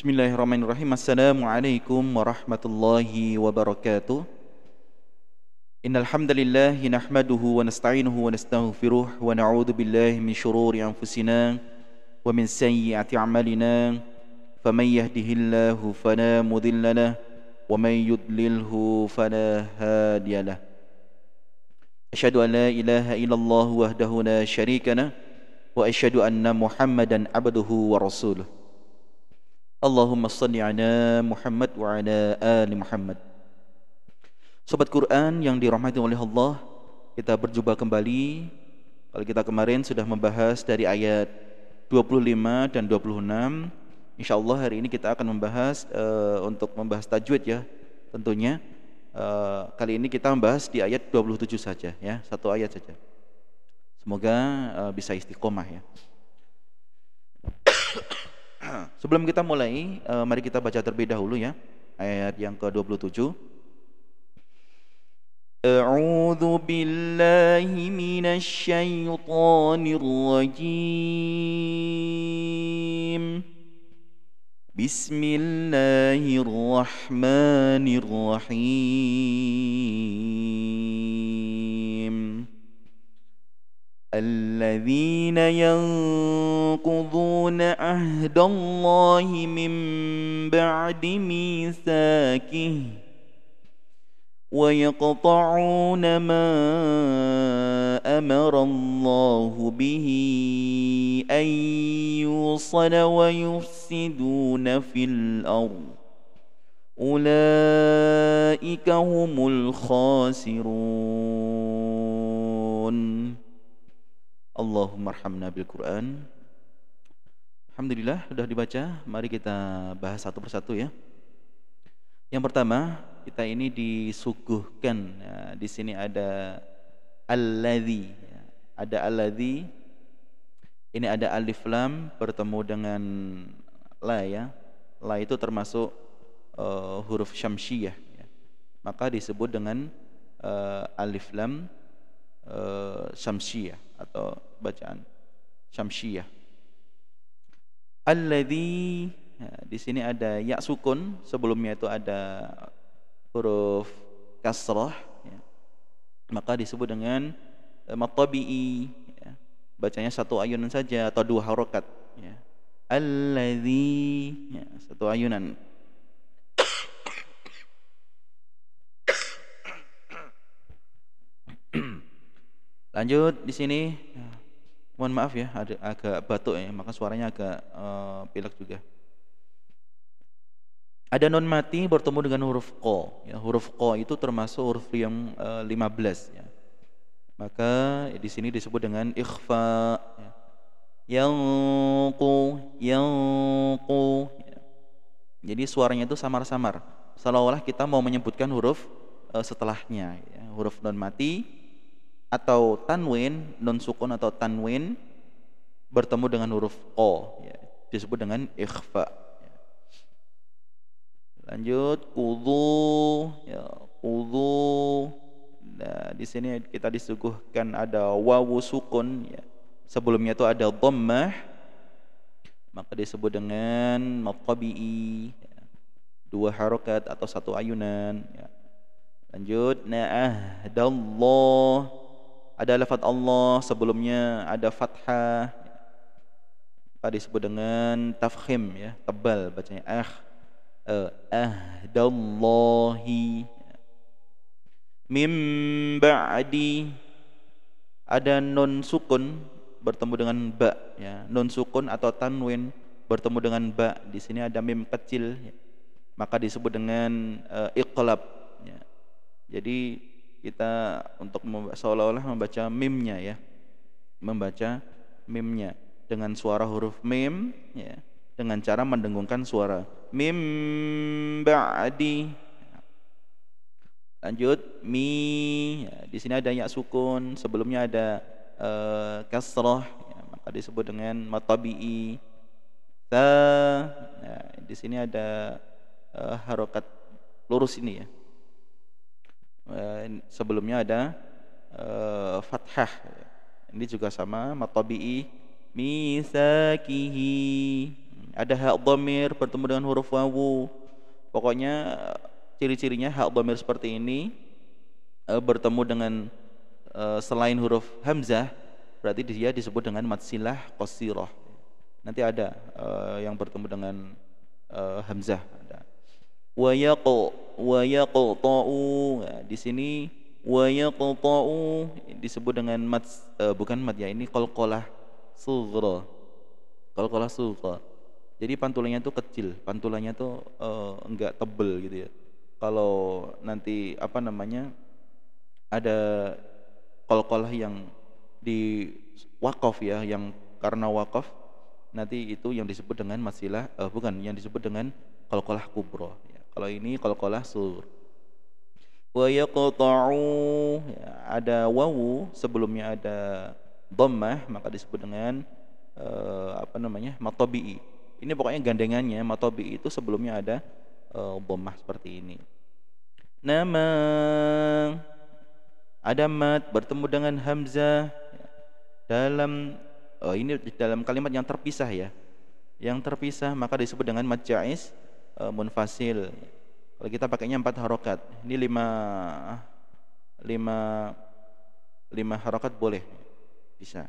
Bismillahirrahmanirrahim. Assalamualaikum warahmatullahi wabarakatuh. Innal hamdalillah nahmaduhu wa nasta'inuhu wa nastaghfiruh wa na'udzu billahi min shururi anfusina wa min sayyiati a'malina. Faman yahdihillahu fala mudilla lahu wa man yudlilhu fala hadiya lahu. Asyhadu an la ilaha illallah wahdahu la syarika lahu wa asyhadu anna Muhammadan abduhu wa rasuluh. Allahumma salli ala Muhammad wa ala ali Muhammad. Sobat Quran yang dirahmati oleh Allah, kita berjumpa kembali. Kalau kita kemarin sudah membahas dari ayat 25 dan 26, insya hari ini kita akan membahas uh, untuk membahas tajwid ya, tentunya. Uh, kali ini kita membahas di ayat 27 saja ya, satu ayat saja. Semoga uh, bisa istiqomah ya. Sebelum kita mulai, eh, mari kita baca terlebih dahulu ya. Ayat yang ke-27. A'udzu billahi minasy syaithanir rajim. Bismillahirrahmanirrahim. الذين ينقضون عهد الله من بعد ميثاقه ويقطعون ما امر الله به ان يوصل ويفسدون في الارض اولئك هم الخاسرون Allahumma arhamna bil Quran. Alhamdulillah sudah dibaca. Mari kita bahas satu persatu ya. Yang pertama, kita ini disuguhkan. Ya, di sini ada alladzi. Ya, ada alladzi. Ini ada alif lam bertemu dengan la ya. La itu termasuk uh, huruf syamsiyah ya. Maka disebut dengan uh, alif lam uh, syamsiyah atau bacaan Syamsiyah. Alladhi ya, di sini ada ya sukun, sebelumnya itu ada huruf kasrah ya. Maka disebut dengan eh, matabi'i ya. Bacanya satu ayunan saja atau dua harokat ya. Alladhi ya, satu ayunan. Lanjut di sini ya mohon maaf ya ada agak batuk ya maka suaranya agak uh, pilek juga ada non mati bertemu dengan huruf ko ya, huruf ko itu termasuk huruf yang uh, eh, 15 ya maka ya, di sini disebut dengan ikhfa ya. yang yanqu ya. jadi suaranya itu samar-samar seolah-olah kita mau menyebutkan huruf uh, setelahnya ya. huruf non mati atau tanwin non sukun atau tanwin bertemu dengan huruf o ya, disebut dengan ikhfa ya. lanjut kudu ya kudu nah di sini kita disuguhkan ada wawu sukun ya sebelumnya itu ada dhammah maka disebut dengan matabi'i ya. dua harokat atau satu ayunan ya. lanjut na'ahdallah ada lafaz Allah sebelumnya ada fathah tadi disebut dengan tafkhim ya tebal bacanya ah eh, ahdallahi mim ba'di ada non sukun bertemu dengan ba ya non sukun atau tanwin bertemu dengan ba di sini ada mim kecil ya. maka disebut dengan uh, iqlab ya. jadi kita untuk seolah-olah membaca mimnya ya membaca mimnya dengan suara huruf mim ya dengan cara mendengungkan suara mim ba'di lanjut mi ya, di sini ada ya sukun sebelumnya ada uh, eh, kasroh ya, maka disebut dengan matabi'i ta ya, di sini ada uh, harokat lurus ini ya Eh, sebelumnya ada eh, fathah ini juga sama matabi'i misakihi ada hak domir bertemu dengan huruf wawu pokoknya ciri-cirinya hak domir seperti ini eh, bertemu dengan selain huruf hamzah berarti dia disebut dengan matsilah qasirah nanti ada yang bertemu dengan hamzah ada wa yaqu wayaqta'u Nah, di sini wayaqta'u disebut dengan mat uh, e, bukan mat ya ini qalqalah sughra. Qalqalah sughra. Jadi pantulannya itu kecil, pantulannya tuh uh, enggak tebel gitu ya. Kalau nanti apa namanya ada qalqalah yang di wakaf ya, yang karena wakaf nanti itu yang disebut dengan masilah uh, bukan yang disebut dengan qalqalah kubro kalau ini qalqalah sur. Wa yaqta'u ya, ada wawu sebelumnya ada dhammah maka disebut dengan uh, apa namanya? matobi. Ini pokoknya gandengannya matobi itu sebelumnya ada uh, seperti ini. Nama ada mat bertemu dengan hamzah ya. dalam oh ini dalam kalimat yang terpisah ya yang terpisah maka disebut dengan mat jais e, munfasil. Kalau kita pakainya empat harokat, ini lima lima lima harokat boleh bisa.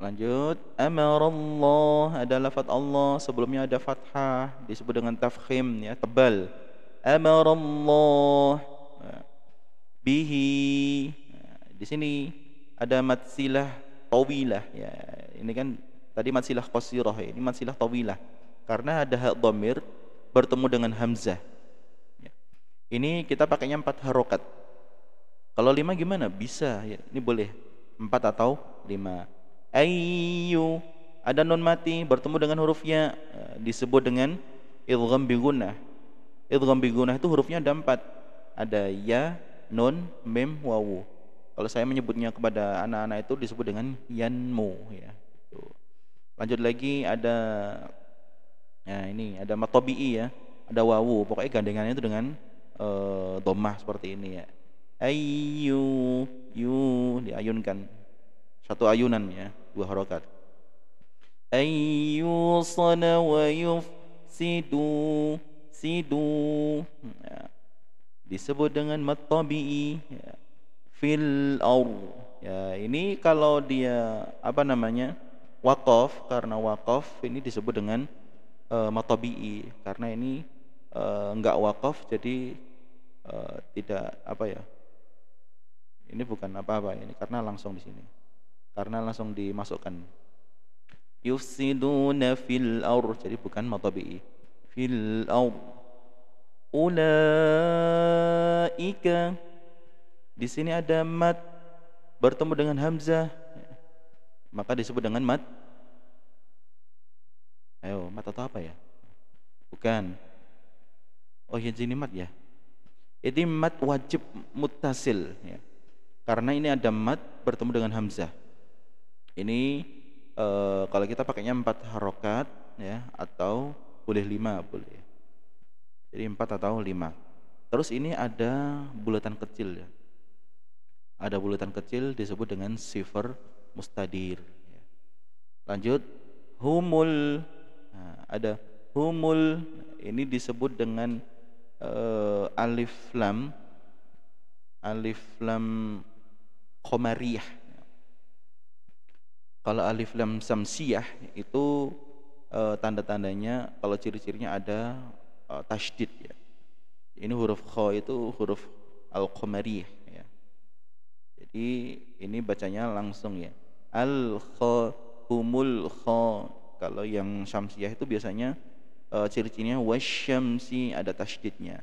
Lanjut, amarallah ada lafat Allah, sebelumnya ada fathah disebut dengan tafkhim ya, tebal. Amarallah eh, bihi. Eh, di sini ada matsilah tawilah ya. Ini kan tadi matsilah qasirah, ya. ini matsilah tawilah karena ada hak domir bertemu dengan hamzah ya. ini kita pakainya empat harokat kalau lima gimana bisa ya, ini boleh empat atau lima ayu ada non mati bertemu dengan hurufnya e, disebut dengan ilgam bigunah Ilgam bigunah itu hurufnya ada empat ada ya non, mem wawu kalau saya menyebutnya kepada anak-anak itu disebut dengan yanmu ya lanjut lagi ada Nah, ini ada matobi'i ya, ada wawu. Pokoknya gandengannya itu dengan e, eh, domah seperti ini ya. Ayu, yu diayunkan. Satu ayunan ya, dua harokat. Ayu sana wa yufsidu sidu. Ya. Disebut dengan matobi'i ya. fil aur. Ya, ini kalau dia apa namanya? Wakof karena wakof ini disebut dengan uh, matobi'i karena ini uh, eh, enggak wakaf jadi uh, tidak apa ya ini bukan apa-apa ini karena langsung di sini karena langsung dimasukkan yufsiduna fil aur jadi bukan matobi'i fil aur ulaika di sini ada mat bertemu dengan hamzah maka disebut dengan mat ayo mat atau apa ya bukan oh ya mat ya ini mat wajib mutasil ya karena ini ada mat bertemu dengan hamzah ini e, kalau kita pakainya empat harokat ya atau boleh lima boleh jadi empat atau lima terus ini ada bulatan kecil ya ada bulatan kecil disebut dengan sifar mustadir ya. lanjut humul Nah, ada humul ini disebut dengan uh, alif lam alif lam komariyah kalau alif lam samsiyah itu uh, tanda-tandanya kalau ciri-cirinya ada uh, eh, tasdid ya ini huruf kho itu huruf al komariyah ya jadi ini bacanya langsung ya al kho humul kho kalau yang syamsiah itu biasanya uh, ciri-cirinya wasyamsi ada tasydidnya.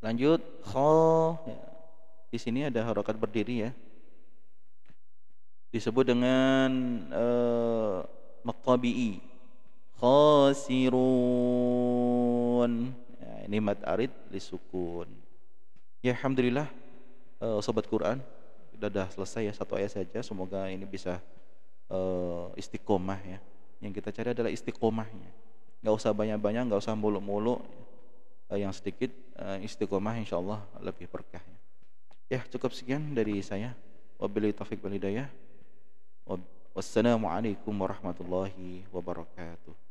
Lanjut kho ya. di sini ada harokat berdiri ya. Disebut dengan uh, eh, maqabi'i khasirun. Ya, ini mat arid lisukun. Ya alhamdulillah uh, sobat Quran sudah selesai ya satu ayat saja semoga ini bisa uh, istiqomah ya yang kita cari adalah istiqomahnya nggak usah banyak-banyak nggak usah mulu-mulu uh, eh, yang sedikit uh, istiqomah insya Allah lebih berkah ya. ya cukup sekian dari saya wabillahi taufiq walhidayah wassalamualaikum warahmatullahi wabarakatuh